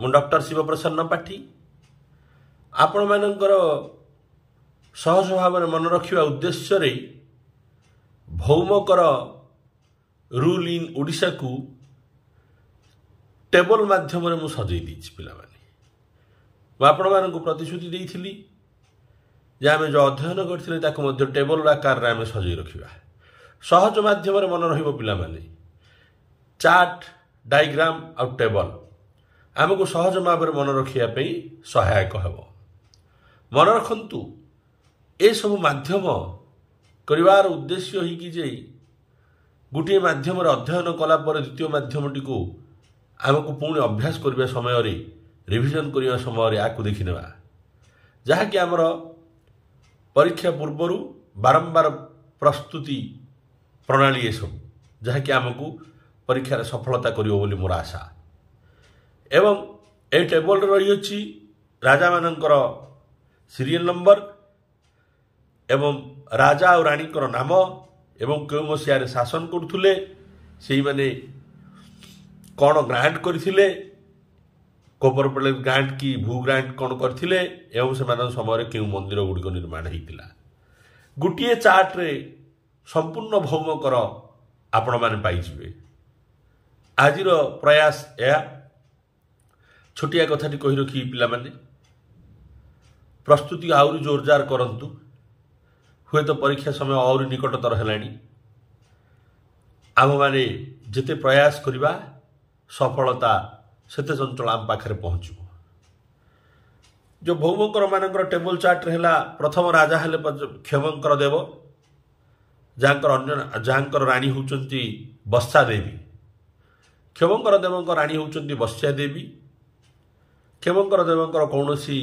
ମୁଁ ଡକ୍ଟର ଶିବପ୍ରସନ୍ନ ପାଠୀ ଆପଣମାନଙ୍କର ସହଜ ଭାବରେ ମନେ ରଖିବା ଉଦ୍ଦେଶ୍ୟରେ ଭୌମକର ରୁଲ୍ ଇନ୍ ଓଡ଼ିଶାକୁ ଟେବଲ୍ ମାଧ୍ୟମରେ ମୁଁ ସଜେଇ ଦେଇଛି ପିଲାମାନେ ମୁଁ ଆପଣମାନଙ୍କୁ ପ୍ରତିଶ୍ରୁତି ଦେଇଥିଲି ଯେ ଆମେ ଯେଉଁ ଅଧ୍ୟୟନ କରିଥିଲେ ତାକୁ ମଧ୍ୟ ଟେବଲ୍ ଆକାରରେ ଆମେ ସଜେଇ ରଖିବା ସହଜ ମାଧ୍ୟମରେ ମନେ ରହିବ ପିଲାମାନେ ଚାର୍ଟ ଡାଇଗ୍ରାମ ଆଉ ଟେବଲ୍ ଆମକୁ ସହଜ ଭାବରେ ମନେ ରଖିବା ପାଇଁ ସହାୟକ ହେବ ମନେ ରଖନ୍ତୁ ଏସବୁ ମାଧ୍ୟମ କରିବାର ଉଦ୍ଦେଶ୍ୟ ହୋଇକି ଯେ ଗୋଟିଏ ମାଧ୍ୟମରେ ଅଧ୍ୟୟନ କଲା ପରେ ଦ୍ୱିତୀୟ ମାଧ୍ୟମଟିକୁ ଆମକୁ ପୁଣି ଅଭ୍ୟାସ କରିବା ସମୟରେ ରିଭିଜନ କରିବା ସମୟରେ ଏହାକୁ ଦେଖିନେବା ଯାହାକି ଆମର ପରୀକ୍ଷା ପୂର୍ବରୁ ବାରମ୍ବାର ପ୍ରସ୍ତୁତି ପ୍ରଣାଳୀ ଏସବୁ ଯାହାକି ଆମକୁ ପରୀକ୍ଷାରେ ସଫଳତା କରିବ ବୋଲି ମୋର ଆଶା ଏବଂ ଏହି ଟେବୁଲରେ ରହିଅଛି ରାଜାମାନଙ୍କର ସିରିଏଲ ନମ୍ବର ଏବଂ ରାଜା ଆଉ ରାଣୀଙ୍କର ନାମ ଏବଂ କେଉଁ ମସିହାରେ ଶାସନ କରୁଥିଲେ ସେଇମାନେ କ'ଣ ଗ୍ରାଣ୍ଟ କରିଥିଲେ କୋପର ପ୍ଲେଟ ଗ୍ରାଣ୍ଟ କି ଭୂ ଗ୍ରାଣ୍ଟ କ'ଣ କରିଥିଲେ ଏବଂ ସେମାନଙ୍କ ସମୟରେ କେଉଁ ମନ୍ଦିର ଗୁଡ଼ିକ ନିର୍ମାଣ ହୋଇଥିଲା ଗୋଟିଏ ଚାର୍ଟରେ ସମ୍ପୂର୍ଣ୍ଣ ଭୌମକର ଆପଣମାନେ ପାଇଯିବେ ଆଜିର ପ୍ରୟାସ ଏହା ଛୋଟିଆ କଥାଟି କହି ରଖି ପିଲାମାନେ ପ୍ରସ୍ତୁତି ଆହୁରି ଜୋରଜାର କରନ୍ତୁ ହୁଏତ ପରୀକ୍ଷା ସମୟ ଆହୁରି ନିକଟତର ହେଲାଣି ଆମ୍ଭମାନେ ଯେତେ ପ୍ରୟାସ କରିବା ସଫଳତା ସେତେ ଚଞ୍ଚଳ ଆମ ପାଖରେ ପହଞ୍ଚିବ ଯେଉଁ ଭୌମଙ୍କର ମାନଙ୍କର ଟେବୁଲ ଚାର୍ଟରେ ହେଲା ପ୍ରଥମ ରାଜା ହେଲେ କ୍ଷମଙ୍କର ଦେବ ଯାହାଙ୍କର ଅନ୍ୟ ଯାହାଙ୍କର ରାଣୀ ହେଉଛନ୍ତି ବତ୍ସା ଦେବୀ କ୍ଷମଙ୍କର ଦେବଙ୍କ ରାଣୀ ହେଉଛନ୍ତି ବତ୍ସ୍ୟା ଦେବୀ କ୍ଷମଙ୍କର ଦେବଙ୍କର କୌଣସି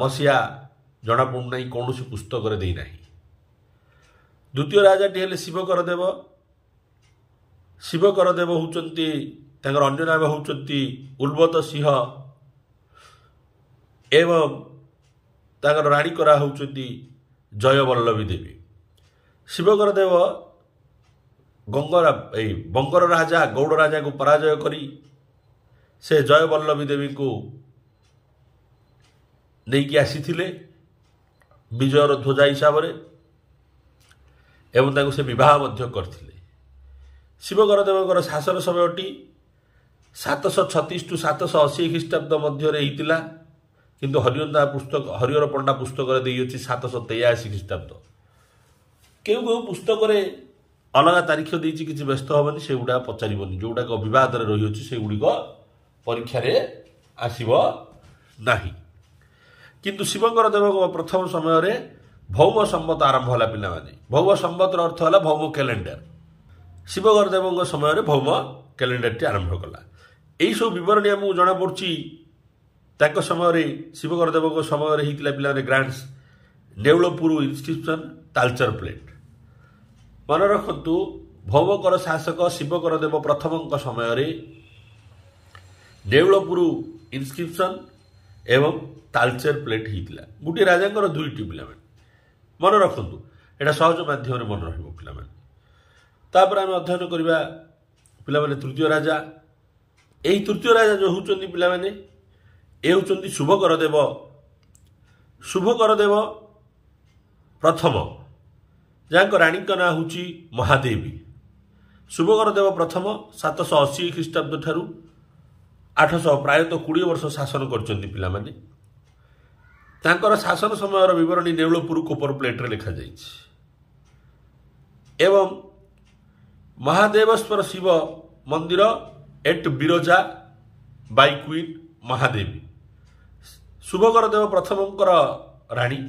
ମସିହା ଜଣାପଡ଼ୁନାହିଁ କୌଣସି ପୁସ୍ତକରେ ଦେଇନାହିଁ ଦ୍ୱିତୀୟ ରାଜାଟି ହେଲେ ଶିବକର ଦେବ ଶିବକର ଦେବ ହେଉଛନ୍ତି ତାଙ୍କର ଅନ୍ୟ ନାମ ହେଉଛନ୍ତି ଉର୍ବତ ସିଂହ ଏବଂ ତାଙ୍କର ରାଣୀ କରା ହେଉଛନ୍ତି ଜୟବଲ୍ଲଭୀ ଦେବୀ ଶିବକର ଦେବ ଗଙ୍ଗରା ଏଇ ବଙ୍ଗର ରାଜା ଗୌଡ଼ ରାଜାକୁ ପରାଜୟ କରି ସେ ଜୟବଲ୍ଲଭୀ ଦେବୀଙ୍କୁ ନେଇକି ଆସିଥିଲେ ବିଜୟର ଧ୍ୱଜା ହିସାବରେ ଏବଂ ତାଙ୍କୁ ସେ ବିବାହ ମଧ୍ୟ କରିଥିଲେ ଶିବକରଦେବଙ୍କର ଶାସନ ସମୟଟି ସାତଶହ ଛତିଶ ଟୁ ସାତଶହ ଅଶୀ ଖ୍ରୀଷ୍ଟାବ୍ଦ ମଧ୍ୟରେ ହେଇଥିଲା କିନ୍ତୁ ହରିଅନ୍ଦା ପୁସ୍ତକ ହରିହର ପଣ୍ଡା ପୁସ୍ତକରେ ଦେଇଅଛି ସାତଶହ ତେୟାଅଶୀ ଖ୍ରୀଷ୍ଟାବ୍ଦ କେଉଁ କେଉଁ ପୁସ୍ତକରେ ଅଲଗା ତାରିଖ ଦେଇଛି କିଛି ବ୍ୟସ୍ତ ହେବନି ସେଗୁଡ଼ାକ ପଚାରିବନି ଯେଉଁଗୁଡ଼ାକ ବିବାଦରେ ରହିଅଛି ସେଗୁଡ଼ିକ ପରୀକ୍ଷାରେ ଆସିବ ନାହିଁ କିନ୍ତୁ ଶିବଙ୍କର ଦେବଙ୍କ ପ୍ରଥମ ସମୟରେ ଭୌବ ସମ୍ବତ ଆରମ୍ଭ ହେଲା ପିଲାମାନେ ଭୌବ ସମ୍ବତର ଅର୍ଥ ହେଲା ଭୌମ କ୍ୟାଲେଣ୍ଡର ଶିବଗର ଦେବଙ୍କ ସମୟରେ ଭୌମ କ୍ୟାଲେଣ୍ଡରଟି ଆରମ୍ଭ କଲା ଏହିସବୁ ବିବରଣୀ ଆମକୁ ଜଣାପଡ଼ୁଛି ତାଙ୍କ ସମୟରେ ଶିବଗର ଦେବଙ୍କ ସମୟରେ ହେଇଥିଲା ପିଲାମାନେ grants Neulpur inscription Talcher plate ମନେ ରଖନ୍ତୁ ଭୌମକର ଶାସକ ଶିବକର ଦେବ ପ୍ରଥମଙ୍କ ସମୟରେ ନେଉଳପୁର ଇନ୍ସ୍କ୍ରିପସନ୍ ଏବଂ ତାଲଚେର ପ୍ଲେଟ ହେଇଥିଲା ଗୋଟିଏ ରାଜାଙ୍କର ଦୁଇଟି ପିଲାମାନେ ମନେ ରଖନ୍ତୁ ଏଇଟା ସହଜ ମାଧ୍ୟମରେ ମନେ ରହିବ ପିଲାମାନେ ତାପରେ ଆମେ ଅଧ୍ୟୟନ କରିବା ପିଲାମାନେ ତୃତୀୟ ରାଜା ଏହି ତୃତୀୟ ରାଜା ଯେଉଁ ହେଉଛନ୍ତି ପିଲାମାନେ ଏ ହେଉଛନ୍ତି ଶୁଭକର ଦେବ ଶୁଭକର ଦେବ ପ୍ରଥମ ଯାହାଙ୍କ ରାଣୀଙ୍କ ନାଁ ହେଉଛି ମହାଦେବୀ ଶୁଭକର ଦେବ ପ୍ରଥମ ସାତଶହ ଅଶୀ ଖ୍ରୀଷ୍ଟାବ୍ଦ ଠାରୁ ଆଠଶହ ପ୍ରାୟତଃ କୋଡ଼ିଏ ବର୍ଷ ଶାସନ କରିଛନ୍ତି ପିଲାମାନେ ତାଙ୍କର ଶାସନ ସମୟର ବିବରଣୀ ନେଉଳପୁର କୋପର ପ୍ଲେଟ୍ରେ ଲେଖାଯାଇଛି ଏବଂ ମହାଦେବେଶ୍ୱର ଶିବ ମନ୍ଦିର at Viraja by queen Mahadevi Shubhakara Deva ପ୍ରଥମଙ୍କର ରାଣୀ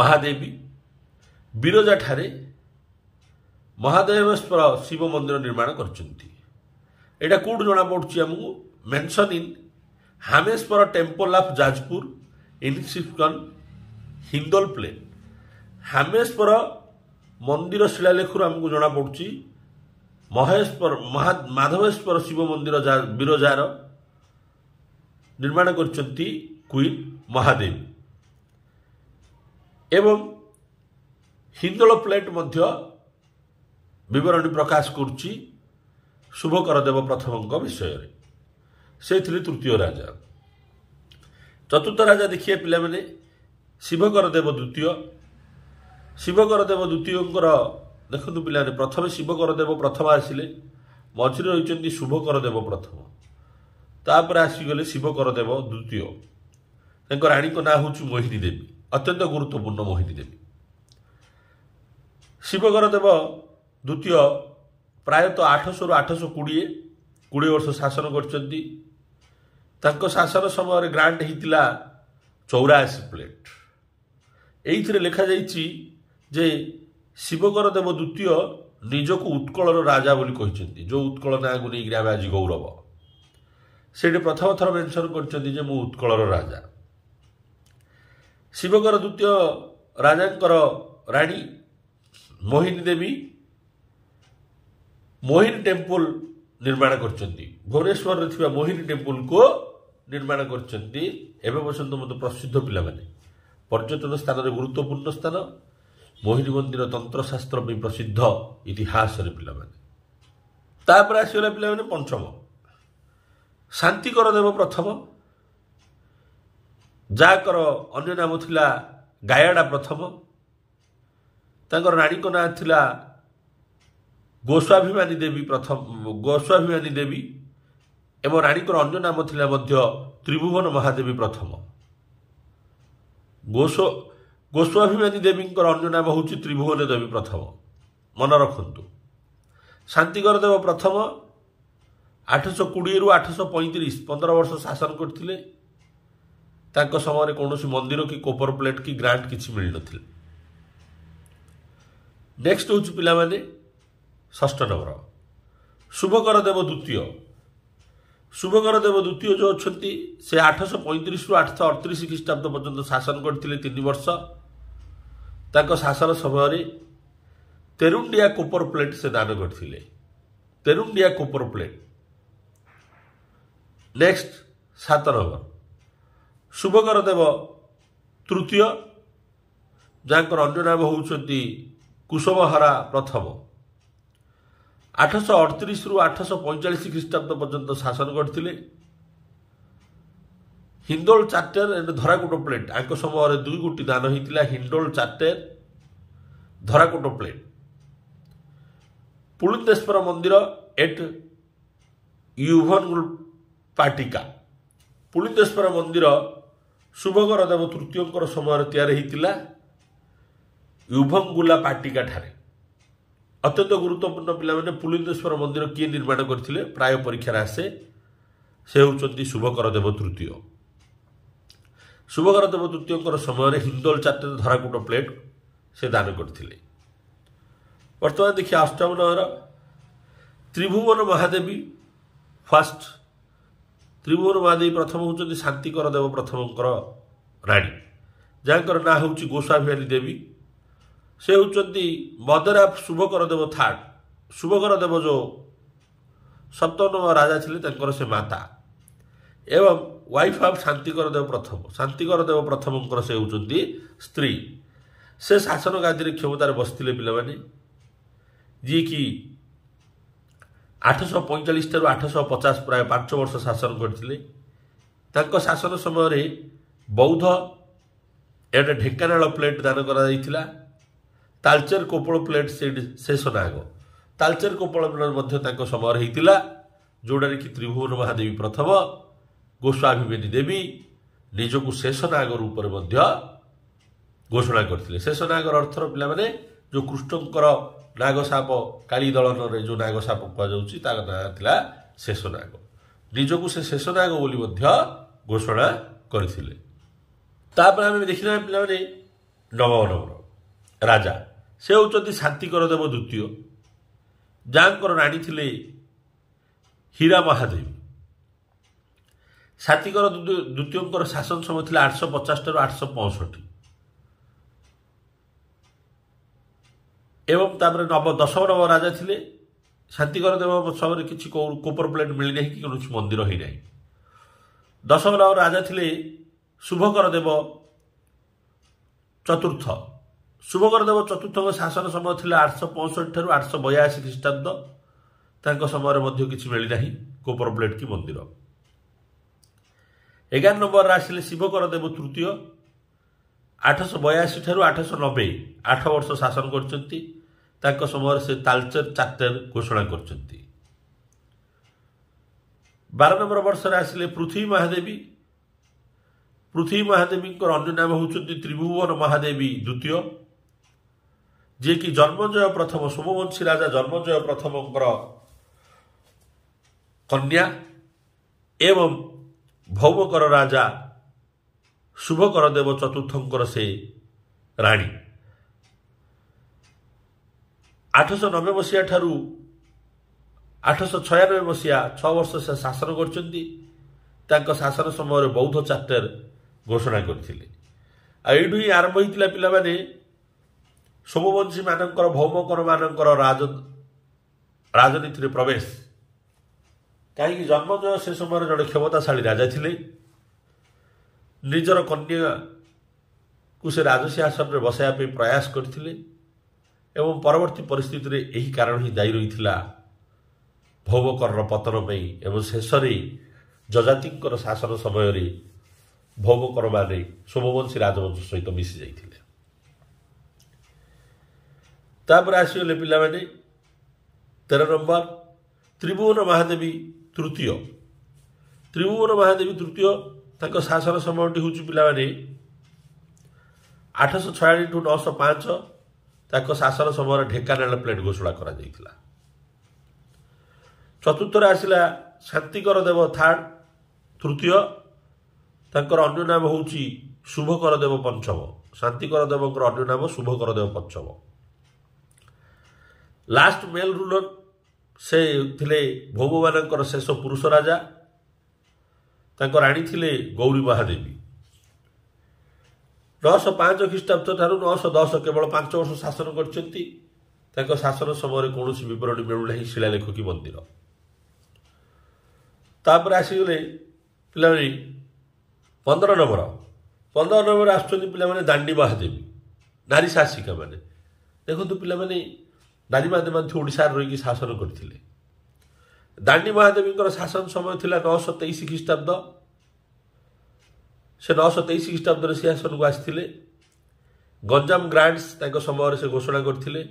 ମହାଦେବୀ ବିରଜାଠାରେ ମହାଦେବେଶ୍ୱର ଶିବ ମନ୍ଦିର ନିର୍ମାଣ କରିଛନ୍ତି ଏଇଟା କେଉଁଠୁ ଜଣାପଡ଼ୁଛି ଆମକୁ mention in Hameshwar temple of Jajpur in Hindol plain Hameshwar ମନ୍ଦିର ଶିଳାଲେଖରୁ ଆମକୁ ଜଣାପଡ଼ୁଛି ମହେଶ୍ୱର ମହା ମାଧବେଶ୍ୱର ଶିବ ମନ୍ଦିର ବିରଜାର ନିର୍ମାଣ କରିଛନ୍ତି କୁଇନ୍ ମହାଦେବ ଏବଂ ହିନ୍ଦୋଳ ପ୍ଲେଟ୍ ମଧ୍ୟ ବିବରଣୀ ପ୍ରକାଶ କରୁଛି ଶୁଭ କରଦେବ ପ୍ରଥମଙ୍କ ବିଷୟରେ ସେ ଥିଲେ ତୃତୀୟ ରାଜା ଚତୁର୍ଥ ରାଜା ଦେଖିବେ ପିଲାମାନେ ଶିବ କରଦେବ ଦ୍ୱିତୀୟ ଶିବ କରଦେବ ଦ୍ୱିତୀୟଙ୍କର ଦେଖନ୍ତୁ ପିଲାମାନେ ପ୍ରଥମେ ଶିବ କରଦେବ ପ୍ରଥମ ଆସିଲେ ମଝିରେ ରହିଛନ୍ତି ଶୁଭ କରଦେବ ପ୍ରଥମ ତାପରେ ଆସିଗଲେ ଶିବକର ଦେବ ଦ୍ୱିତୀୟ ତାଙ୍କ ରାଣୀଙ୍କ ନାଁ ହେଉଛି ମୋହିନୀ ଦେବୀ ଅତ୍ୟନ୍ତ ଗୁରୁତ୍ୱପୂର୍ଣ୍ଣ ମୋହିନୀ ଦେବୀ ଶିବ କରଦେବ ଦ୍ୱିତୀୟ ପ୍ରାୟତଃ ଆଠଶହରୁ ଆଠଶହ କୋଡ଼ିଏ କୋଡ଼ିଏ ବର୍ଷ ଶାସନ କରିଛନ୍ତି ତାଙ୍କ ଶାସନ ସମୟରେ ଗ୍ରାଣ୍ଟ ହୋଇଥିଲା ଚଉରାଅଶୀ ପ୍ଲେଟ ଏଇଥିରେ ଲେଖାଯାଇଛି ଯେ ଶିବକର ଦେବ ଦ୍ୱିତୀୟ ନିଜକୁ ଉତ୍କଳର ରାଜା ବୋଲି କହିଛନ୍ତି ଯେଉଁ ଉତ୍କଳ ନାଁକୁ ନେଇକି ଆମେ ଆଜି ଗୌରବ ସେଇଠି ପ୍ରଥମ ଥର ମେନ୍ସନ୍ କରିଛନ୍ତି ଯେ ମୁଁ ଉତ୍କଳର ରାଜା ଶିବକର ଦ୍ୱିତୀୟ ରାଜାଙ୍କର ରାଣୀ ମୋହିନୀ ଦେବୀ ମୋହିନୀ ଟେମ୍ପଲ୍ ନିର୍ମାଣ କରିଛନ୍ତି ଭୁବନେଶ୍ୱରରେ ଥିବା ମୋହିନୀ ଟେମ୍ପଲ୍କୁ ନିର୍ମାଣ କରିଛନ୍ତି ଏବେ ପର୍ଯ୍ୟନ୍ତ ମଧ୍ୟ ପ୍ରସିଦ୍ଧ ପିଲାମାନେ ପର୍ଯ୍ୟଟନ ସ୍ଥାନରେ ଗୁରୁତ୍ୱପୂର୍ଣ୍ଣ ସ୍ଥାନ ମୋହିନୀ ମନ୍ଦିର ତନ୍ତ୍ରଶାସ୍ତ୍ର ପାଇଁ ପ୍ରସିଦ୍ଧ ଇତିହାସରେ ପିଲାମାନେ ତାପରେ ଆସିଗଲା ପିଲାମାନେ ପଞ୍ଚମ ଶାନ୍ତିକର ଦେବ ପ୍ରଥମ ଯାହାଙ୍କର ଅନ୍ୟ ନାମ ଥିଲା ଗାୟଡ଼ା ପ୍ରଥମ ତାଙ୍କର ରାଣୀଙ୍କ ନାଁ ଥିଲା ଗୋସ୍ୱାଭିମାନୀ ଦେବୀ ପ୍ରଥମ ଗୋସ୍ୱାଭିମାନୀ ଦେବୀ ଏବଂ ରାଣୀଙ୍କର ଅନ୍ୟ ନାମ ଥିଲା ମଧ୍ୟ ତ୍ରିଭୁବନ ମହାଦେବୀ ପ୍ରଥମ ଗୋସ ଗୋସ୍ୱାଭିମାନୀ ଦେବୀଙ୍କର ଅନ୍ୟ ନାମ ହେଉଛି ତ୍ରିଭୁବନ ଦେବୀ ପ୍ରଥମ ମନେ ରଖନ୍ତୁ ଶାନ୍ତିଗର ଦେବ ପ୍ରଥମ ଆଠଶହ କୋଡ଼ିଏରୁ ଆଠଶହ ପଇଁତିରିଶ ପନ୍ଦର ବର୍ଷ ଶାସନ କରିଥିଲେ ତାଙ୍କ ସମୟରେ କୌଣସି ମନ୍ଦିର କି କୋପର ପ୍ଲେଟ୍ କି ଗ୍ରାଣ୍ଟ କିଛି ମିଳିନଥିଲା ନେକ୍ସଟ ହେଉଛି ପିଲାମାନେ ଷଷ୍ଠ ନମ୍ବର ଶୁଭକର ଦେବ ଦ୍ୱିତୀୟ ଶୁଭକର ଦେବ ଦ୍ୱିତୀୟ ଯେଉଁ ଅଛନ୍ତି ସେ ଆଠଶହ ପଇଁତିରିଶରୁ ଆଠଶହ ଅଠତିରିଶ ଖ୍ରୀଷ୍ଟାବ୍ଦ ପର୍ଯ୍ୟନ୍ତ ଶାସନ କରିଥିଲେ ତିନି ବର୍ଷ ତାଙ୍କ ଶାସନ ସମୟରେ ତେରୁଣ୍ଡିଆ କୋପର ପ୍ଲେଟ୍ ସେ ଦାନ କରିଥିଲେ ତେରୁଣ୍ଡିଆ କୋପର ପ୍ଲେଟ୍ ନେକ୍ସଟ ସାତ ନମ୍ବର ଶୁଭକର ଦେବ ତୃତୀୟ ଯାହାଙ୍କର ଅନ୍ୟ ନାମ ହେଉଛନ୍ତି କୁଶବହରା ପ୍ରଥମ ଆଠଶହ ଅଠତିରିଶରୁ ଆଠଶହ ପଇଁଚାଳିଶ ଖ୍ରୀଷ୍ଟାବ୍ଦ ପର୍ଯ୍ୟନ୍ତ ଶାସନ କରିଥିଲେ Hindol charter and Dharakota plate ଆଙ୍କ ସମୟରେ ଦୁଇ ଗୋଟି ଦାନ ହୋଇଥିଲା ହିନ୍ଦୋଳ ଚାର୍ଟର ଧରାକୁଟ ପ୍ଲେଟ୍ ପୁଳିନ୍ଦେଶ୍ୱର ମନ୍ଦିର ଏଟ୍ ୟୁଭନ ପାଟିକା ପୁଳିନ୍ଦେଶ୍ୱର ମନ୍ଦିର ଶୁଭଗର ଦେବ ତୃତୀୟଙ୍କର ସମୟରେ ତିଆରି ହୋଇଥିଲା ୟୁଭଙ୍ଗୁଲା ପାଟିକାଠାରେ ଅତ୍ୟନ୍ତ ଗୁରୁତ୍ୱପୂର୍ଣ୍ଣ ପିଲାମାନେ ପୁଲିନ୍ଦେଶ୍ୱର ମନ୍ଦିର କିଏ ନିର୍ମାଣ କରିଥିଲେ ପ୍ରାୟ ପରୀକ୍ଷାରେ ଆସେ ସେ ହେଉଛନ୍ତି ଶୁଭକର ଦେବ ତୃତୀୟ ଶୁଭକର ଦେବ ତୃତୀୟଙ୍କର ସମୟରେ ହିନ୍ଦୋଲ ଚାରିଟା ଧରାକୁଟ ପ୍ଲେଟ୍ ସେ ଦାନ କରିଥିଲେ ବର୍ତ୍ତମାନ ଦେଖିବା ଅଷ୍ଟମ ନଗର ତ୍ରିଭୁବନ ମହାଦେବୀ ଫାଷ୍ଟ ତ୍ରିଭୁବନ ମହାଦେବୀ ପ୍ରଥମ ହେଉଛନ୍ତି ଶାନ୍ତିକର ଦେବ ପ୍ରଥମଙ୍କର ରାଣୀ ଯାହାଙ୍କର ନାଁ ହେଉଛି ଗୋସ୍ୱାଭିହାରୀ ଦେବୀ ସେ ହେଉଛନ୍ତି mother of Shubhakar Dev third ଶୁଭକର ଦେବ ଯେଉଁ ସପ୍ତମ ରାଜା ଥିଲେ ତାଙ୍କର ସେ ମାତା ଏବଂ ୱାଇଫ୍ ଅଫ୍ ଶାନ୍ତିକର ଦେବ ପ୍ରଥମ ଶାନ୍ତିକର ଦେବ ପ୍ରଥମଙ୍କର ସେ ହେଉଛନ୍ତି ସ୍ତ୍ରୀ ସେ ଶାସନ ଗାଦିରେ କ୍ଷମତାରେ ବସିଥିଲେ ପିଲାମାନେ ଯିଏକି ଆଠଶହ ପଇଁଚାଳିଶଠାରୁ ଆଠଶହ ପଚାଶ ପ୍ରାୟ ପାଞ୍ଚ ବର୍ଷ ଶାସନ କରିଥିଲେ ତାଙ୍କ ଶାସନ ସମୟରେ ବୌଦ୍ଧ ଏଣ୍ଡ ଢେଙ୍କାନାଳ ପ୍ଲେଟ୍ ଦାନ କରାଯାଇଥିଲା ତାଲଚେର କୋପଳ ପ୍ଲେଟ୍ ସେଇଠି ଶେଷ ନାୟକ ତାଲଚେର କୋପଳ ପ୍ଲେଟ୍ ମଧ୍ୟ ତାଙ୍କ ସମୟରେ ହେଇଥିଲା ଯେଉଁଟାରେ କି ତ୍ରିଭୁବନ ମହାଦେବୀ ପ୍ରଥମ ଗୋସ୍ୱାଭିବେନୀ ଦେବୀ ନିଜକୁ ଶେଷ ନାୟକ ରୂପରେ ମଧ୍ୟ ଘୋଷଣା କରିଥିଲେ ଶେଷ ନାୟକର ଅର୍ଥର ପିଲାମାନେ ଯେଉଁ କୃଷ୍ଣଙ୍କର ନାଗସାପ କାଳି ଦଳନରେ ଯେଉଁ ନାଗସାପ କୁହାଯାଉଛି ତା ନାଁ ଥିଲା ଶେଷ ନାଗ ନିଜକୁ ସେ ଶେଷ ନାଗ ବୋଲି ମଧ୍ୟ ଘୋଷଣା କରିଥିଲେ ତାପରେ ଆମେ ଦେଖିଲା ପିଲାମାନେ ନବମ ନମ୍ବର ରାଜା ସେ ହେଉଛନ୍ତି ଶାନ୍ତିକର ଦେବ ଦ୍ୱିତୀୟ ଯାହାଙ୍କର ରାଣୀ ଥିଲେ ହୀରା ମହାଦେବ ଶାନ୍ତିକର ଦ୍ୱିତୀୟଙ୍କର ଶାସନ ସମୟ ଥିଲା ଆଠଶହ ପଚାଶଟାରୁ ଆଠଶହ ପଞ୍ଚଷଠି ଏବଂ ତାପରେ ନବ ଦଶମ ନବ ରାଜା ଥିଲେ ଶାନ୍ତିକର ଦେବ ସମୟରେ କିଛି କୋପର ପ୍ଲେଟ୍ ମିଳିନାହିଁ କି କୌଣସି ମନ୍ଦିର ହୋଇନାହିଁ ଦଶମ ନବ ରାଜା ଥିଲେ ଶୁଭକର ଦେବ ଚତୁର୍ଥ ଦେବ ଚତୁର୍ଥଙ୍କ ଶାସନ ସମୟ ଥିଲା ଆଠଶହ ପଞ୍ଚଷଠି ଠାରୁ ଆଠଶହ ବୟାଅଶୀ ଖ୍ରୀଷ୍ଟାବ୍ଦ ତାଙ୍କ ସମୟରେ ମଧ୍ୟ କିଛି ମିଳିନାହିଁ କୋପର ପ୍ଲେଟ୍ କି ମନ୍ଦିର ଏଗାର ନମ୍ବରରେ ଆସିଲେ ଶିବକର ଦେବ ତୃତୀୟ ଆଠଶହ ବୟାଅଶୀ ଠାରୁ ଆଠଶହ ନବେ ଆଠ ବର୍ଷ ଶାସନ କରିଛନ୍ତି ତାଙ୍କ ସମୟରେ ସେ ତାଲଚର ଚାର୍ଟର ଘୋଷଣା କରିଛନ୍ତି ବାର ନମ୍ବର ବର୍ଷରେ ଆସିଲେ ପୃଥିବୀ ମହାଦେବୀ ପୃଥିବୀ ମହାଦେବୀଙ୍କର ଅନ୍ୟ ନାମ ହେଉଛନ୍ତି ତ୍ରିଭୁବନ ମହାଦେବୀ ଦ୍ୱିତୀୟ ଯିଏକି ଜନ୍ମଜୟ ପ୍ରଥମ ଶୁଭବଂଶୀ ରାଜା ଜନ୍ମଜୟ ପ୍ରଥମଙ୍କର କନ୍ୟା ଏବଂ ଭୌମକର ରାଜା ଶୁଭକର ଦେବ ଚତୁର୍ଥଙ୍କର ସେ ରାଣୀ ଆଠଶହ ନବେ ମସିହା ଠାରୁ ଆଠଶହ ଛୟାନବେ ମସିହା ଛଅ ବର୍ଷ ସେ ଶାସନ କରିଛନ୍ତି ତାଙ୍କ ଶାସନ ସମୟରେ ବୌଦ୍ଧ ଚାପ୍ଟର ଘୋଷଣା କରିଥିଲେ ଆଉ ଏଇଠୁ ହିଁ ଆରମ୍ଭ ହୋଇଥିଲା ପିଲାମାନେ ସୋମବଂଶୀମାନଙ୍କର ଭୌମକରମାନଙ୍କର ରାଜନୀତିରେ ପ୍ରବେଶ କାହିଁକି ଜନ୍ମଜୟ ସେ ସମୟରେ ଜଣେ କ୍ଷମତାଶାଳୀ ରାଜା ଥିଲେ ନିଜର କନ୍ୟାକୁ ସେ ରାଜସିଂହାସନରେ ବସାଇବା ପାଇଁ ପ୍ରୟାସ କରିଥିଲେ ଏବଂ ପରବର୍ତ୍ତୀ ପରିସ୍ଥିତିରେ ଏହି କାରଣ ହିଁ ଦାୟୀ ରହିଥିଲା ଭୌମକରର ପତନ ପାଇଁ ଏବଂ ଶେଷରେ ଯଜାତିଙ୍କର ଶାସନ ସମୟରେ ଭୌମକରମାନେ ସୋମବଂଶୀ ରାଜବଂଶ ସହିତ ମିଶିଯାଇଥିଲେ ତାପରେ ଆସିଗଲେ ପିଲାମାନେ ତେର ନମ୍ବର ତ୍ରିଭୁବନ ମହାଦେବୀ ତୃତୀୟ ତ୍ରିଭୁବନ ମହାଦେବୀ ତୃତୀୟ ତାଙ୍କ ଶାସନ ସମୟଟି ହେଉଛି ପିଲାମାନେ ଆଠଶହ ଛୟାଳିଶ ଠୁ ନଅଶହ ପାଞ୍ଚ ତାଙ୍କ ଶାସନ ସମୟରେ ଢେଙ୍କାନାଳ ପ୍ଲେଟ୍ ଘୋଷଣା କରାଯାଇଥିଲା ଚତୁର୍ଥରେ ଆସିଲା ଶାନ୍ତିକର ଦେବ ଥାର୍ଡ଼ ତୃତୀୟ ତାଙ୍କର ଅନ୍ୟ ନାମ ହେଉଛି ଶୁଭକର ଦେବ ପଞ୍ଚମ ଶାନ୍ତିକର ଦେବଙ୍କର ଅନ୍ୟ ନାମ ଶୁଭକର ଦେବ ପଞ୍ଚମ ଲାଷ୍ଟ ମେଲ ରୁଲର ସେ ଥିଲେ ଭୋଗମାନଙ୍କର ଶେଷ ପୁରୁଷ ରାଜା ତାଙ୍କ ରାଣୀ ଥିଲେ ଗୌରୀ ମହାଦେବୀ ନଅଶହ ପାଞ୍ଚ ଖ୍ରୀଷ୍ଟାବ୍ଦ ଠାରୁ ନଅଶହ ଦଶ କେବଳ ପାଞ୍ଚ ବର୍ଷ ଶାସନ କରିଛନ୍ତି ତାଙ୍କ ଶାସନ ସମୟରେ କୌଣସି ବିବରଣୀ ମିଳୁନାହିଁ ଶିଳାଲେଖ କି ମନ୍ଦିର ତାପରେ ଆସିଗଲେ ପିଲାମାନେ ପନ୍ଦର ନମ୍ବର ପନ୍ଦର ନମ୍ବର ଆସୁଛନ୍ତି ପିଲାମାନେ ଦାଣ୍ଡି ମହାଦେବୀ ନାରୀ ଶାସିକା ମାନେ ଦେଖନ୍ତୁ ପିଲାମାନେ ମହାଦେବ ମଧ୍ୟ ଓଡ଼ିଶାରେ ରହିକି ଶାସନ କରିଥିଲେ ଦାଣ୍ଡି ମହାଦେବୀଙ୍କର ଶାସନ ସମୟ ଥିଲା ନଅଶହ ତେଇଶ ଖ୍ରୀଷ୍ଟାବ୍ଦ ସେ ନଅଶହ ତେଇଶ ଖ୍ରୀଷ୍ଟାବ୍ଦରେ ସେ ଶାସନକୁ ଆସିଥିଲେ ଗଞ୍ଜାମ ଗ୍ରାଣ୍ଡସ୍ ତାଙ୍କ ସମୟରେ ସେ ଘୋଷଣା କରିଥିଲେ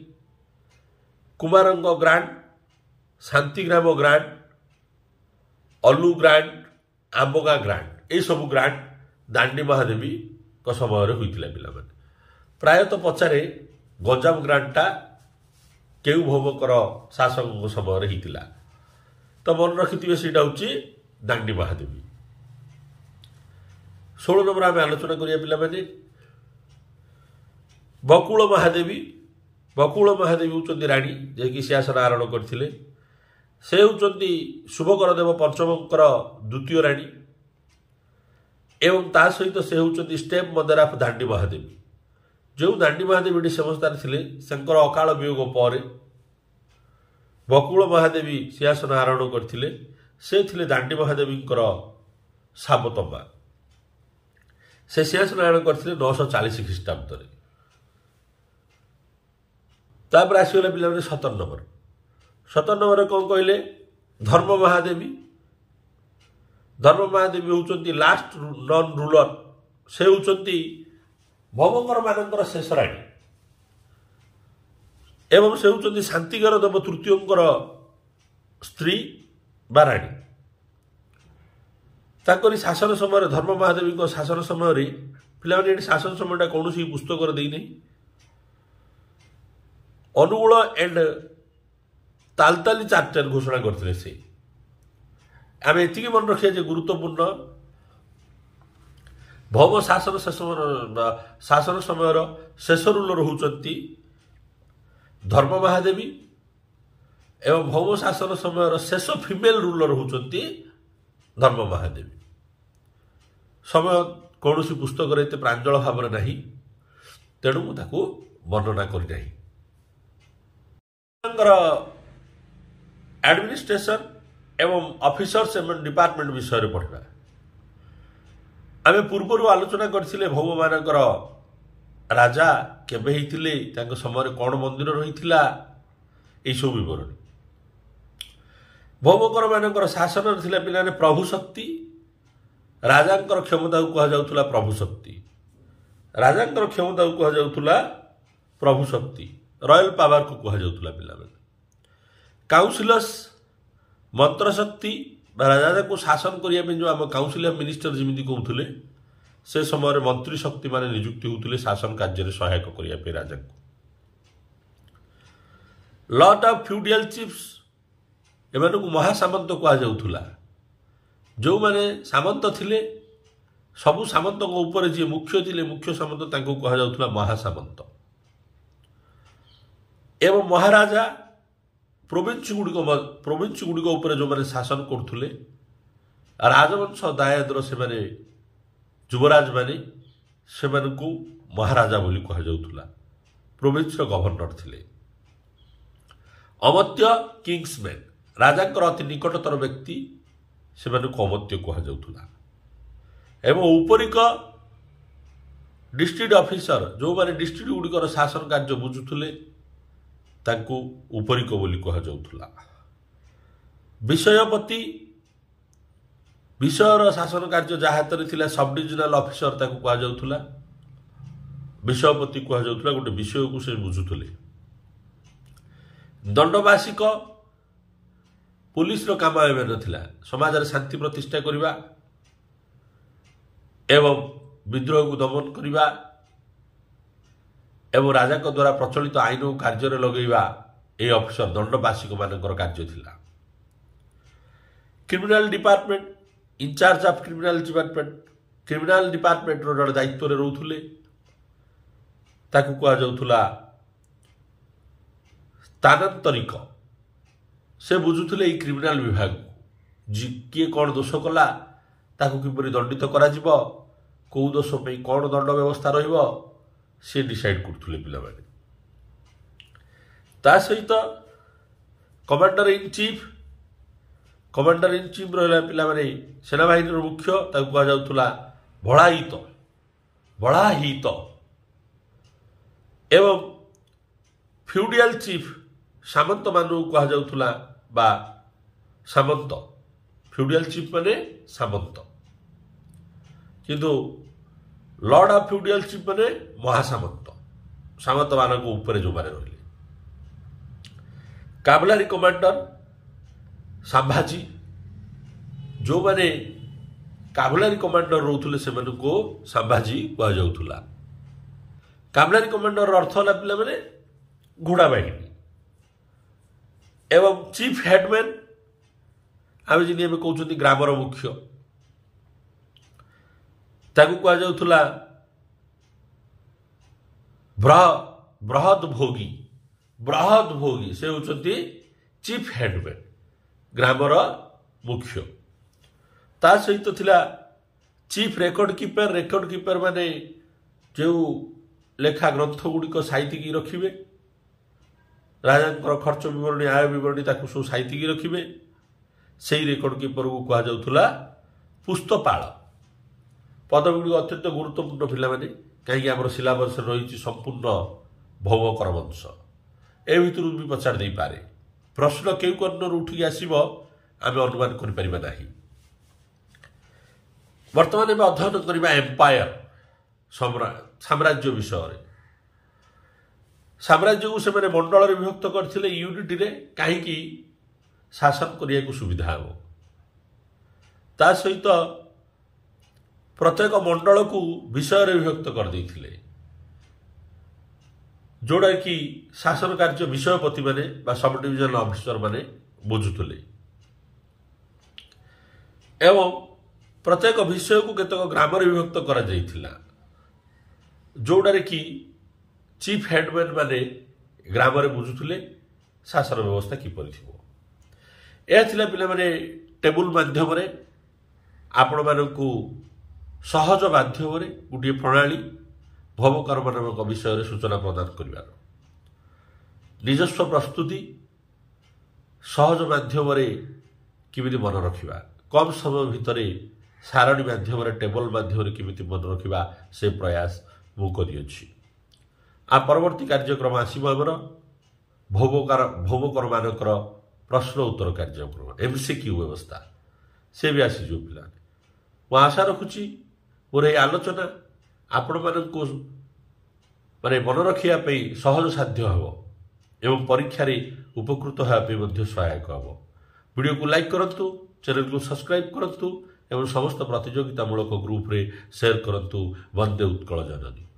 କୁମାରଙ୍କ grant Shantigram grant Alu grant Ambaga grant ଏହିସବୁ ଗ୍ରାଣ୍ଡ ଦାଣ୍ଡି ମହାଦେବୀଙ୍କ ସମୟରେ ହୋଇଥିଲା ପିଲାମାନେ ପ୍ରାୟତଃ ପଚାରେ ଗଞ୍ଜାମ ଗ୍ରାଣ୍ଡଟା କେଉଁ ଭୋବକର ଶାସକଙ୍କ ସମୟରେ ହେଇଥିଲା ତ ମନେ ରଖିଥିବେ ସେଇଟା ହେଉଛି ଦାଣ୍ଡି ମହାଦେବୀ ଷୋହଳ ନମ୍ବର ଆମେ ଆଲୋଚନା କରିବା ପିଲାମାନେ ବକୁଳ ମହାଦେବୀ ବକୁଳ ମହାଦେବୀ ହେଉଛନ୍ତି ରାଣୀ ଯିଏକି ଆସନ ଆରୋହଣ କରିଥିଲେ ସେ ହେଉଛନ୍ତି ଶୁଭକର ଦେବ ପଞ୍ଚମଙ୍କର ଦ୍ୱିତୀୟ ରାଣୀ ଏବଂ ତା ସହିତ ସେ ହେଉଛନ୍ତି step mother of Dandi Mahadevi ଯେଉଁ ଦାଣ୍ଡି ମହାଦେବୀଟି ଏଠି ସମସ୍ତାରେ ଥିଲେ ତାଙ୍କର ଅକାଳ ବିୟୋଗ ପରେ ବକୁଳ ମହାଦେବୀ ସିଂହାସନ ଆରୋହଣ କରିଥିଲେ ସେ ଥିଲେ ଦାଣ୍ଡି ମହାଦେବୀଙ୍କର ସାବତମ୍ବା ସେ ସିଂହାସନ ଆରୋହଣ କରିଥିଲେ ନଅଶହ ଚାଳିଶ ଖ୍ରୀଷ୍ଟାବ୍ଦରେ ତାପରେ ଆସିଗଲା ପିଲାମାନେ ସତର ନମ୍ବର ସତର ନମ୍ବରରେ କ'ଣ କହିଲେ ଧର୍ମ ମହାଦେବୀ ଧର୍ମ ମହାଦେବୀ ହେଉଛନ୍ତି ଲାଷ୍ଟ ନନ୍ ରୁଲର ସେ ହେଉଛନ୍ତି ମମଙ୍ଗରମାନଙ୍କର ଶେଷ ରାଣୀ ଏବଂ ସେ ହେଉଛନ୍ତି ଶାନ୍ତିଗର ଦେବ ତୃତୀୟଙ୍କର ସ୍ତ୍ରୀ ବା ରାଣୀ ତାଙ୍କରି ଶାସନ ସମୟରେ ଧର୍ମ ମହାଦେବୀଙ୍କ ଶାସନ ସମୟରେ ପିଲାମାନେ ଏଠି ଶାସନ ସମୟଟା କୌଣସି ପୁସ୍ତକରେ ଦେଇନାହିଁ ଅନୁଗୁଳ ଏଣ୍ଡ ତାଲତାଲି ଚାର୍ଟର ଘୋଷଣା କରିଥିଲେ ସେ ଆମେ ଏତିକି ମନେ ରଖିବା ଯେ ଗୁରୁତ୍ୱପୂର୍ଣ୍ଣ ଭବ ଶାସନ ଶେଷ ଶାସନ ସମୟର ଶେଷ ରୁଲ ରହୁଛନ୍ତି ଧର୍ମ ମହାଦେବୀ ଏବଂ ଭବ ଶାସନ ସମୟର ଶେଷ ଫିମେଲ ରୁଲ ରହୁଛନ୍ତି ଧର୍ମ ମହାଦେବୀ ସମୟ କୌଣସି ପୁସ୍ତକରେ ଏତେ ପ୍ରାଞ୍ଜଳ ଭାବରେ ନାହିଁ ତେଣୁ ମୁଁ ତାକୁ ବର୍ଣ୍ଣନା କରିନାହିଁ ଆଡମିନିଷ୍ଟ୍ରେସନ ଏବଂ ଅଫିସର୍ସ ଏବଂ ଡିପାର୍ଟମେଣ୍ଟ ବିଷୟରେ ପଢ଼ିବା ଆମେ ପୂର୍ବରୁ ଆଲୋଚନା କରିଥିଲେ ଭଗବାନଙ୍କର ରାଜା କେବେ ହେଇଥିଲେ ତାଙ୍କ ସମୟରେ କ'ଣ ମନ୍ଦିର ରହିଥିଲା ଏଇସବୁ ବିବରଣୀ ଭୌମଙ୍କର ମାନଙ୍କର ଶାସନରେ ଥିଲା ପିଲାମାନେ ପ୍ରଭୁ ଶକ୍ତି ରାଜାଙ୍କର କ୍ଷମତାକୁ କୁହାଯାଉଥିଲା ପ୍ରଭୁ ଶକ୍ତି ରାଜାଙ୍କର କ୍ଷମତାକୁ କୁହାଯାଉଥିଲା ପ୍ରଭୁ ଶକ୍ତି ରୟାଲ ପାୱାରକୁ କୁହାଯାଉଥିଲା ପିଲାମାନେ କାଉନସିଲର୍ସ ମନ୍ତ୍ର ଶକ୍ତି ରାଜାକୁ ଶାସନ କରିବା ପାଇଁ ଯେଉଁ ଆମ କାଉନସିଲ୍ ଅଫ୍ ମିନିଷ୍ଟର ଯେମିତି କହୁଥିଲେ ସେ ସମୟରେ ମନ୍ତ୍ରୀ ଶକ୍ତିମାନେ ନିଯୁକ୍ତି ହେଉଥିଲେ ଶାସନ କାର୍ଯ୍ୟରେ ସହାୟକ କରିବା ପାଇଁ ରାଜାଙ୍କୁ ଲଟ୍ ଅଫ୍ ଫ୍ୟୁଡ଼ିଆଲ ଚିଫ୍ସ ଏମାନଙ୍କୁ ମହାସାମନ୍ତ କୁହାଯାଉଥିଲା ଯେଉଁମାନେ ସାମନ୍ତ ଥିଲେ ସବୁ ସାମନ୍ତଙ୍କ ଉପରେ ଯିଏ ମୁଖ୍ୟ ଥିଲେ ମୁଖ୍ୟ ସାମନ୍ତ ତାଙ୍କୁ କୁହାଯାଉଥିଲା ମହାସାମନ୍ତ ଏବଂ ମହାରାଜା ପ୍ରୋଭିନ୍ସ ଗୁଡ଼ିକ ପ୍ରୋଭିନ୍ସ ଗୁଡ଼ିକ ଉପରେ ଯେଉଁମାନେ ଶାସନ କରୁଥିଲେ ରାଜବଂଶ ଦାୟଦର ସେମାନେ ଯୁବରାଜମାନେ ସେମାନଙ୍କୁ ମହାରାଜା ବୋଲି କୁହାଯାଉଥିଲା ପ୍ରୋଭିନ୍ସର ଗଭର୍ଣ୍ଣର ଥିଲେ ଅମତ୍ୟ କିଙ୍ଗସ୍ମ୍ୟାନ୍ ରାଜାଙ୍କର ଅତି ନିକଟତର ବ୍ୟକ୍ତି ସେମାନଙ୍କୁ ଅମତ୍ୟ କୁହାଯାଉଥିଲା ଏବଂ ଉପରିକ ଡିଷ୍ଟ୍ରିକ୍ଟ ଅଫିସର ଯେଉଁମାନେ ଡିଷ୍ଟ୍ରିକ୍ଟ ଗୁଡ଼ିକର ଶାସନ କାର୍ଯ୍ୟ ବୁଝୁଥିଲେ ତାଙ୍କୁ ଉପରିକ ବୋଲି କୁହାଯାଉଥିଲା ବିଷୟପତି ବିଷୟର ଶାସନ କାର୍ଯ୍ୟ ଯାହା ହାତରେ ଥିଲା ସବ୍ ସବ୍ଡିଭିଜନାଲ ଅଫିସର ତାକୁ କୁହାଯାଉଥିଲା ବିଷୟପତି କୁହାଯାଉଥିଲା ଗୋଟେ ବିଷୟକୁ ସେ ବୁଝୁଥିଲେ ଦଣ୍ଡବାସିକ ପୋଲିସର କାମ ଏବେ ନଥିଲା ସମାଜରେ ଶାନ୍ତି ପ୍ରତିଷ୍ଠା କରିବା ଏବଂ ବିଦ୍ରୋହକୁ ଦମନ କରିବା ଏବଂ ରାଜାଙ୍କ ଦ୍ୱାରା ପ୍ରଚଳିତ ଆଇନକୁ କାର୍ଯ୍ୟରେ ଲଗାଇବା ଏହି ଅଫିସର ଦଣ୍ଡବାସୀକମାନଙ୍କର କାର୍ଯ୍ୟ ଥିଲା criminal department in charge of criminal department criminal ଡିପାର୍ଟମେଣ୍ଟର ଜଣେ ଦାୟିତ୍ୱରେ ରହୁଥିଲେ ତାକୁ କୁହାଯାଉଥିଲା ସ୍ଥାନାନ୍ତରିକ ସେ ବୁଝୁଥିଲେ ଏହି କ୍ରିମିନାଲ ବିଭାଗକୁ କିଏ କ'ଣ ଦୋଷ କଲା ତାକୁ କିପରି ଦଣ୍ଡିତ କରାଯିବ କେଉଁ ଦୋଷ ପାଇଁ କ'ଣ ଦଣ୍ଡ ବ୍ୟବସ୍ଥା ରହିବ ସିଏ ଡିସାଇଡ଼୍ କରୁଥିଲେ ପିଲାମାନେ ତା ସହିତ commander in chief commander in chief ରହିଲା ପିଲାମାନେ ସେନାବାହିନୀର ମୁଖ୍ୟ ତାକୁ କୁହାଯାଉଥିଲା ଭଳାହିତ ଭଳାହିତ ଏବଂ ଫ୍ୟୁଡ଼ିଆଲ ଚିଫ୍ ସାମନ୍ତମାନଙ୍କୁ କୁହାଯାଉଥିଲା ବା ସାମନ୍ତ ଫ୍ୟୁଡ଼ିଆଲ ଚିଫ୍ ମାନେ ସାମନ୍ତ କିନ୍ତୁ ଲର୍ଡ ଅଫ୍ ଫ୍ୟୁଡିଆଲ ଚିଫ୍ ମାନେ ମହାସାମନ୍ତ ସାମନ୍ତମାନଙ୍କ ଉପରେ ଯେଉଁମାନେ ରହିଲେ କାବଲାରୀ କମାଣ୍ଡର ସାମ୍ଭାଜୀ ଯେଉଁମାନେ କାବଲାରୀ କମାଣ୍ଡର ରହୁଥିଲେ ସେମାନଙ୍କୁ ସାମ୍ଭାଜୀ କୁହାଯାଉଥିଲା କାବଲାରୀ କମାଣ୍ଡର ଅର୍ଥ ହେଲା ପିଲାମାନେ ଘୋଡ଼ା ବାହିନୀ ଏବଂ ଚିଫ୍ ହେଡ଼ମ୍ୟାନ୍ ଆମେ ଯେମିତି ଏବେ କହୁଛନ୍ତି ଗ୍ରାମର ମୁଖ୍ୟ ତାକୁ କୁହାଯାଉଥିଲା ବ୍ରହ ବୃହତ ଭୋଗୀ ବୃହତ ଭୋଗୀ ସେ ହେଉଛନ୍ତି ଚିଫ୍ ହେଡ଼ମ୍ୟାନ୍ ଗ୍ରାମର ମୁଖ୍ୟ ତା ସହିତ ଥିଲା chief record keeper record keeper ମାନେ ଯେଉଁ ଲେଖା ଗ୍ରନ୍ଥ ଗୁଡ଼ିକ ସାଇତିକି ରଖିବେ ରାଜାଙ୍କର ଖର୍ଚ୍ଚ ବିବରଣୀ ଆୟ ବିବରଣୀ ତାକୁ ସବୁ ସାଇତିକି ରଖିବେ ସେଇ ରେକର୍ଡ଼ କିପରକୁ କୁହାଯାଉଥିଲା ପୁସ୍ତପାଳ ପଦବୀଗୁଡ଼ିକ ଅତ୍ୟନ୍ତ ଗୁରୁତ୍ୱପୂର୍ଣ୍ଣ ପିଲାମାନେ କାହିଁକି ଆମର ସିଲାବସ୍ରେ ରହିଛି ସମ୍ପୂର୍ଣ୍ଣ ଭୋଗ କରବଂଶ ଏ ଭିତରୁ ବି ପଚାରି ଦେଇପାରେ ପ୍ରଶ୍ନ କେଉଁ କର୍ଣ୍ଣରୁ ଉଠିକି ଆସିବ ଆମେ ଅନୁମାନ କରିପାରିବା ନାହିଁ ବର୍ତ୍ତମାନ ଏବେ ଅଧ୍ୟୟନ କରିବା ଏମ୍ପାୟର ସାମ୍ରାଜ୍ୟ ବିଷୟରେ ସାମ୍ରାଜ୍ୟକୁ ସେମାନେ ମଣ୍ଡଳରେ ବିଭକ୍ତ କରିଥିଲେ ୟୁନିଟିରେ କାହିଁକି ଶାସନ କରିବାକୁ ସୁବିଧା ହେବ ତା ସହିତ ପ୍ରତ୍ୟେକ ମଣ୍ଡଳକୁ ବିଷୟରେ ବିଭକ୍ତ କରିଦେଇଥିଲେ ଯେଉଁଟାକି ଶାସନ କାର୍ଯ୍ୟ ବିଷୟପତିମାନେ ବା ସବ୍ ଡିଭିଜନ ଅଫିସରମାନେ ବୁଝୁଥିଲେ ଏବଂ ପ୍ରତ୍ୟେକ ବିଷୟକୁ କେତେକ ଗ୍ରାମରେ ବିଭକ୍ତ କରାଯାଇଥିଲା ଯେଉଁଟାରେ କି ଚିଫ୍ ହେଡ଼ମ୍ୟାନ୍ ମାନେ ଗ୍ରାମରେ ବୁଝୁଥିଲେ ଶାସନ ବ୍ୟବସ୍ଥା କିପରି ଥିବ ଏହା ଥିଲା ପିଲାମାନେ ଟେବୁଲ ମାଧ୍ୟମରେ ଆପଣମାନଙ୍କୁ ସହଜ ମାଧ୍ୟମରେ ଗୋଟିଏ ପ୍ରଣାଳୀ ଭବକର୍ମନାମକ ବିଷୟରେ ସୂଚନା ପ୍ରଦାନ କରିବାର ନିଜସ୍ୱ ପ୍ରସ୍ତୁତି ସହଜ ମାଧ୍ୟମରେ କେମିତି ମନେ ରଖିବା କମ୍ ସମୟ ଭିତରେ ସାରଣୀ ମାଧ୍ୟମରେ ଟେବଲ ମାଧ୍ୟମରେ କେମିତି ମନେ ରଖିବା ସେ ପ୍ରୟାସ ମୁଁ କରିଅଛି ଆ ପରବର୍ତ୍ତୀ କାର୍ଯ୍ୟକ୍ରମ ଆସିବ ଆମର ଭୋଗକାର ଭୋଗକରମାନଙ୍କର ପ୍ରଶ୍ନ ଉତ୍ତର କାର୍ଯ୍ୟକ୍ରମ ଏମ୍ସି କ୍ୟୁ ବ୍ୟବସ୍ଥା ସେ ବି ଆସିଯିବ ପିଲାମାନେ ମୁଁ ଆଶା ରଖୁଛି ମୋର ଏହି ଆଲୋଚନା ଆପଣମାନଙ୍କୁ ମାନେ ମନେ ରଖିବା ପାଇଁ ସହଜ ସାଧ୍ୟ ହେବ ଏବଂ ପରୀକ୍ଷାରେ ଉପକୃତ ହେବା ପାଇଁ ମଧ୍ୟ ସହାୟକ ହେବ ଭିଡ଼ିଓକୁ ଲାଇକ୍ କରନ୍ତୁ ଚ୍ୟାନେଲକୁ ସବସ୍କ୍ରାଇବ୍ କରନ୍ତୁ ଏବଂ ସମସ୍ତ ପ୍ରତିଯୋଗିତାମୂଳକ ଗ୍ରୁପ୍ରେ ସେୟାର କରନ୍ତୁ ବନ୍ଦେ ଉତ୍କଳ ଜନନୀ